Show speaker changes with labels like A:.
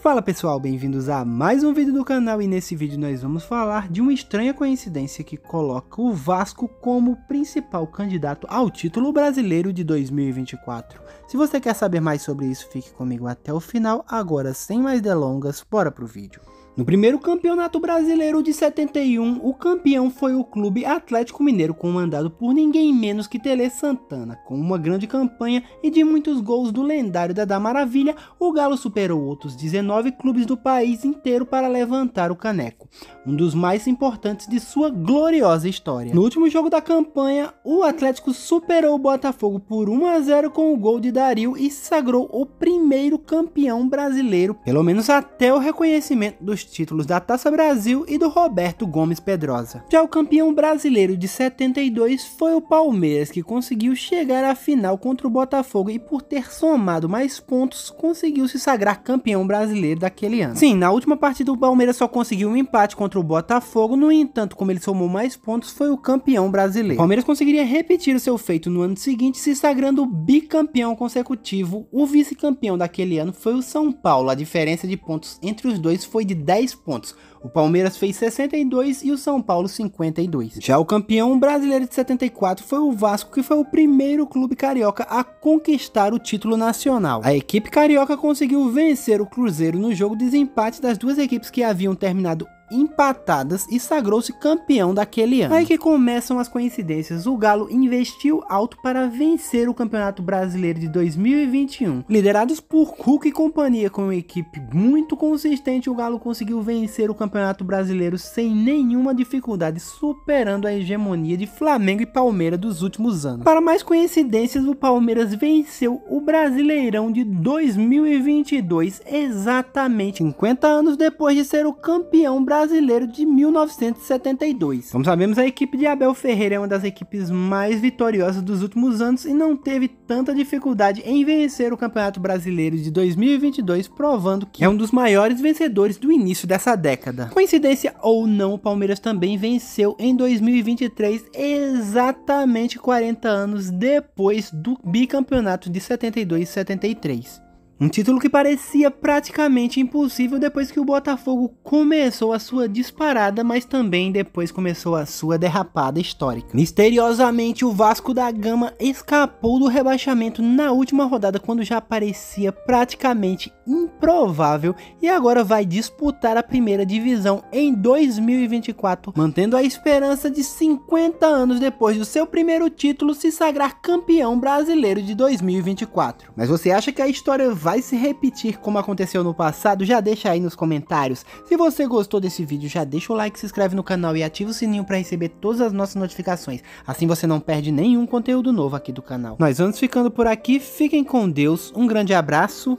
A: Fala pessoal, bem-vindos a mais um vídeo do canal e nesse vídeo nós vamos falar de uma estranha coincidência que coloca o Vasco como principal candidato ao título brasileiro de 2024. Se você quer saber mais sobre isso, fique comigo até o final. Agora, sem mais delongas, bora pro vídeo. No primeiro campeonato brasileiro de 71, o campeão foi o Clube Atlético Mineiro, comandado por ninguém menos que Tele Santana. Com uma grande campanha e de muitos gols do lendário da Maravilha, o Galo superou outros 19 clubes do país inteiro para levantar o caneco, um dos mais importantes de sua gloriosa história. No último jogo da campanha, o Atlético superou o Botafogo por 1 a 0 com o gol de Dario e sagrou o primeiro campeão brasileiro, pelo menos até o reconhecimento dos títulos da Taça Brasil e do Roberto Gomes Pedrosa. Já o campeão brasileiro de 72 foi o Palmeiras, que conseguiu chegar à final contra o Botafogo e por ter somado mais pontos, conseguiu se sagrar campeão brasileiro daquele ano. Sim, na última partida o Palmeiras só conseguiu um empate contra o Botafogo, no entanto, como ele somou mais pontos, foi o campeão brasileiro. O Palmeiras conseguiria repetir o seu feito no ano seguinte, se sagrando bicampeão consecutivo. O vice-campeão daquele ano foi o São Paulo. A diferença de pontos entre os dois foi de 10 10 pontos. O Palmeiras fez 62 e o São Paulo 52. Já o campeão brasileiro de 74 foi o Vasco, que foi o primeiro clube carioca a conquistar o título nacional. A equipe carioca conseguiu vencer o Cruzeiro no jogo de desempate das duas equipes que haviam terminado empatadas e sagrou-se campeão daquele ano. Aí que começam as coincidências. O Galo investiu alto para vencer o Campeonato Brasileiro de 2021. Liderados por Cook e companhia com uma equipe muito consistente, o Galo conseguiu vencer o Campeonato Brasileiro sem nenhuma dificuldade, superando a hegemonia de Flamengo e Palmeiras dos últimos anos. Para mais coincidências, o Palmeiras venceu o Brasileirão de 2022 exatamente 50 anos depois de ser o campeão brasileiro brasileiro de 1972. Como sabemos, a equipe de Abel Ferreira é uma das equipes mais vitoriosas dos últimos anos e não teve tanta dificuldade em vencer o Campeonato Brasileiro de 2022, provando que é um dos maiores vencedores do início dessa década. Coincidência ou não, o Palmeiras também venceu em 2023, exatamente 40 anos depois do bicampeonato de 72 e 73. Um título que parecia praticamente impossível depois que o Botafogo começou a sua disparada, mas também depois começou a sua derrapada histórica. Misteriosamente, o Vasco da Gama escapou do rebaixamento na última rodada quando já parecia praticamente improvável e agora vai disputar a primeira divisão em 2024, mantendo a esperança de 50 anos depois do seu primeiro título se sagrar campeão brasileiro de 2024. Mas você acha que a história vai se repetir como aconteceu no passado? Já deixa aí nos comentários. Se você gostou desse vídeo, já deixa o like, se inscreve no canal e ativa o sininho para receber todas as nossas notificações. Assim você não perde nenhum conteúdo novo aqui do canal. Nós vamos ficando por aqui, fiquem com Deus, um grande abraço